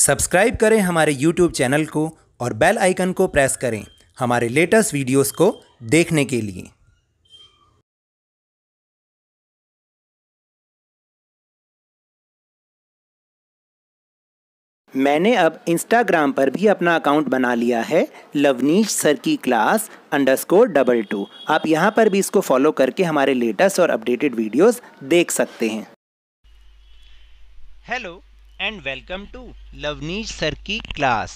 Subscribe करें हमारे YouTube channel को और बेल आइकन को प्रेस करें हमारे लेटेस्ट वीडियोस को देखने के लिए मैंने अब इंस्टाग्राम पर भी अपना अकाउंट बना लिया है लवनीश सर की क्लास अंडरस्कोर डबल टू आप यहां पर भी इसको फॉलो करके हमारे लेटेस्ट और अपडेटेड वीडियोस देख सकते हैं hello and welcome to Lavneesh sir की class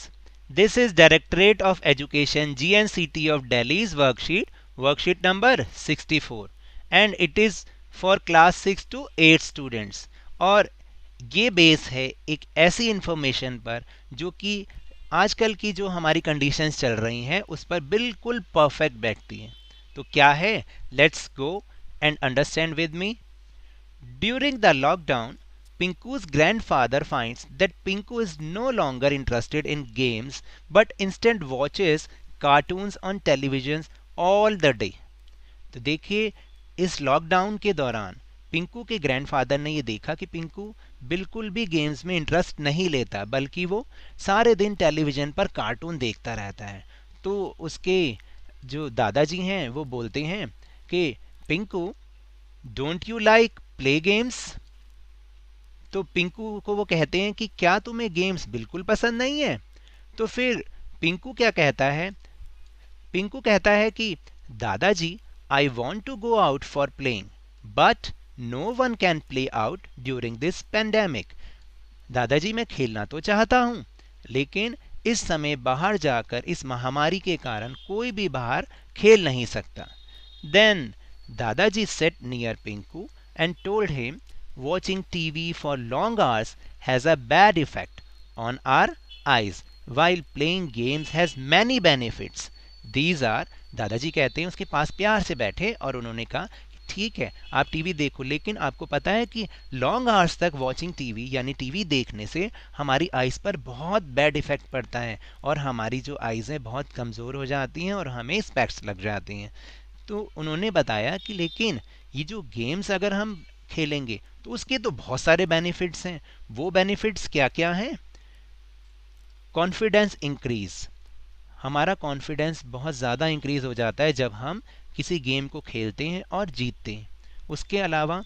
this is directorate of education G N C T of Delhi worksheet worksheet number sixty four and it is for class six to eight students और ये base है एक ऐसी information पर जो कि आजकल की जो हमारी कंडीशंस चल रही हैं उस पर बिल्कुल परफेक्ट बैठती हैं तो क्या है let's go and understand with me during the lockdown Pinku's grandfather finds that Pinku is no longer interested in games but instead watches cartoons on television all the day तो देखिए इस लॉकडाउन के दौरान पिंकू के ग्रैंडफादर ने ये देखा कि पिंकू बिल्कुल भी गेम्स में इंटरेस्ट नहीं लेता बल्कि वो सारे दिन टेलीविज़न पर कार्टून देखता रहता है तो उसके जो दादाजी हैं वो बोलते हैं कि Pinku don't you like play games तो पिंकू को वो कहते हैं कि क्या तुम्हें गेम्स बिल्कुल पसंद नहीं है तो फिर पिंकू क्या कहता है पिंकू कहता है कि दादाजी I want to go out for playing but no one can play out during this pandemic दादाजी मैं खेलना तो चाहता हूँ लेकिन इस समय बाहर जाकर इस महामारी के कारण कोई भी बाहर खेल नहीं सकता देन दादाजी sat near Pinku and told him watching TV for long hours has a bad effect on our eyes while playing games has many benefits these are दादाजी कहते हैं उसके पास प्यार से बैठे और उन्होंने कहा ठीक है आप टीवी देखो लेकिन आपको पता है कि लॉन्ग आवर्स तक वॉचिंग टीवी यानी टीवी देखने से हमारी आइज़ पर बहुत बैड इफ़ेक्ट पड़ता है और हमारी जो आइज़ हैं बहुत कमज़ोर हो जाती हैं और हमें स्पैक्स लग जाती हैं तो उन्होंने बताया कि लेकिन ये जो गेम्स अगर हम खेलेंगे तो उसके तो बहुत सारे बेनिफिट्स हैं वो बेनिफिट्स क्या क्या हैं कॉन्फिडेंस इंक्रीज हमारा कॉन्फिडेंस बहुत ज़्यादा इंक्रीज हो जाता है जब हम किसी गेम को खेलते हैं और जीतते हैं उसके अलावा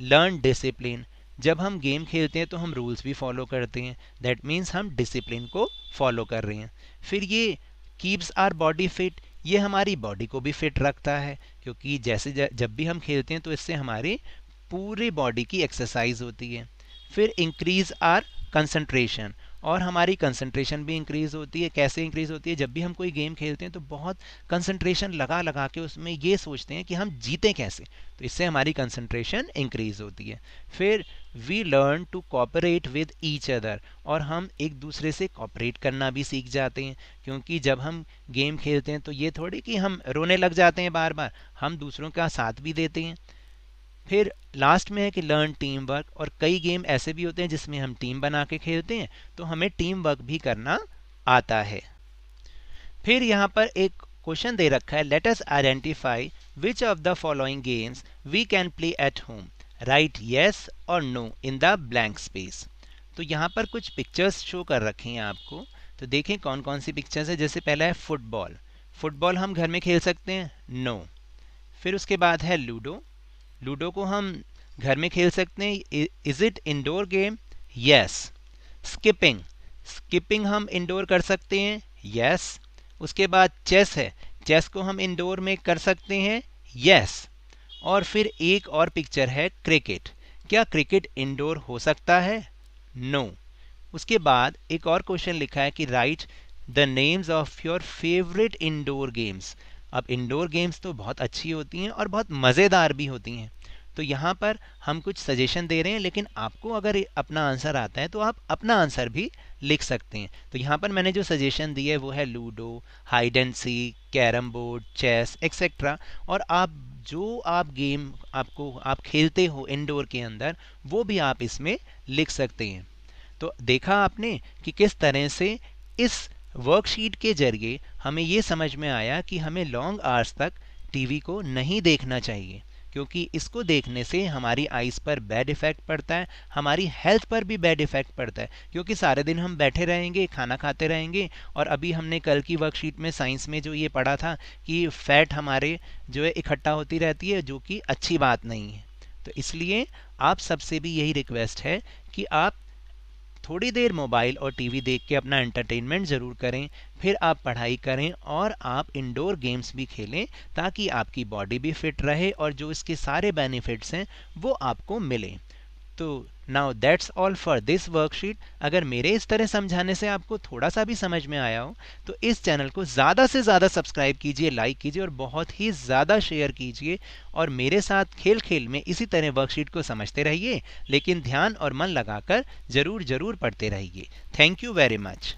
लर्न डिसिप्लिन जब हम गेम खेलते हैं तो हम रूल्स भी फॉलो करते हैं दैट मीन्स हम डिसिप्लिन को फॉलो कर रहे हैं फिर ये कीप्स आर बॉडी फिट ये हमारी बॉडी को भी फिट रखता है क्योंकि जैसे जब भी हम खेलते हैं तो इससे हमारी पूरे बॉडी की एक्सरसाइज होती है फिर इंक्रीज आर कंसंट्रेशन और हमारी कंसंट्रेशन भी इंक्रीज होती है कैसे इंक्रीज होती है जब भी हम कोई गेम खेलते हैं तो बहुत कंसंट्रेशन लगा लगा के उसमें ये सोचते हैं कि हम जीते कैसे तो इससे हमारी कंसंट्रेशन इंक्रीज होती है फिर we learn to cooperate with each other और हम एक दूसरे से कॉपरेट करना भी सीख जाते हैं क्योंकि जब हम गेम खेलते हैं तो ये थोड़ी कि हम रोने लग जाते हैं बार बार हम दूसरों का साथ भी देते हैं फिर लास्ट में है कि लर्न टीम वर्क और कई गेम ऐसे भी होते हैं जिसमें हम टीम बना के खेलते हैं तो हमें टीम वर्क भी करना आता है फिर यहाँ पर एक क्वेश्चन दे रखा है let us identify which of the following games we can play at home right yes और no in the blank space तो यहाँ पर कुछ पिक्चर्स शो कर रखे हैं आपको तो देखें कौन कौन सी पिक्चर्स है जैसे पहला है फुटबॉल फुटबॉल हम घर में खेल सकते हैं नो no. फिर उसके बाद है लूडो लूडो को हम घर में खेल सकते हैं is it indoor game yes skipping skipping हम इंडोर कर सकते हैं यस yes. उसके बाद चेस है चेस को हम इंडोर में कर सकते हैं यस yes. और फिर एक और पिक्चर है क्रिकेट क्या क्रिकेट इंडोर हो सकता है नो no. उसके बाद एक और क्वेश्चन लिखा है कि write the names of your favourite indoor games अब इंडोर गेम्स तो बहुत अच्छी होती हैं और बहुत मज़ेदार भी होती हैं तो यहाँ पर हम कुछ सजेशन दे रहे हैं लेकिन आपको अगर अपना आंसर आता है तो आप अपना आंसर भी लिख सकते हैं तो यहाँ पर मैंने जो सजेशन दी है वो है ludo hide and seek carrom board chess etcetera और आप जो आप गेम आपको आप खेलते हो इंडोर के अंदर वो भी आप इसमें लिख सकते हैं तो देखा आपने कि किस तरह से इस वर्कशीट के जरिए हमें ये समझ में आया कि हमें लॉन्ग आवर्स तक टीवी को नहीं देखना चाहिए क्योंकि इसको देखने से हमारी आइज़ पर बैड इफ़ेक्ट पड़ता है हमारी हेल्थ पर भी बैड इफ़ेक्ट पड़ता है क्योंकि सारे दिन हम बैठे रहेंगे खाना खाते रहेंगे और अभी हमने कल की वर्कशीट में साइंस में जो ये पढ़ा था कि फ़ैट हमारे जो है इकट्ठा होती रहती है जो कि अच्छी बात नहीं है तो इसलिए आप सबसे भी यही रिक्वेस्ट है कि आप थोड़ी देर मोबाइल और टीवी देख के अपना एंटरटेनमेंट ज़रूर करें फिर आप पढ़ाई करें और आप इंडोर गेम्स भी खेलें ताकि आपकी बॉडी भी फिट रहे और जो इसके सारे बेनिफिट्स हैं वो आपको मिलें तो now that's all for this worksheet अगर मेरे इस तरह समझाने से आपको थोड़ा सा भी समझ में आया हो तो इस चैनल को ज़्यादा से ज़्यादा सब्सक्राइब कीजिए लाइक कीजिए और बहुत ही ज़्यादा शेयर कीजिए और मेरे साथ खेल खेल में इसी तरह वर्कशीट को समझते रहिए लेकिन ध्यान और मन लगाकर ज़रूर ज़रूर पढ़ते रहिए थैंक यू वेरी मच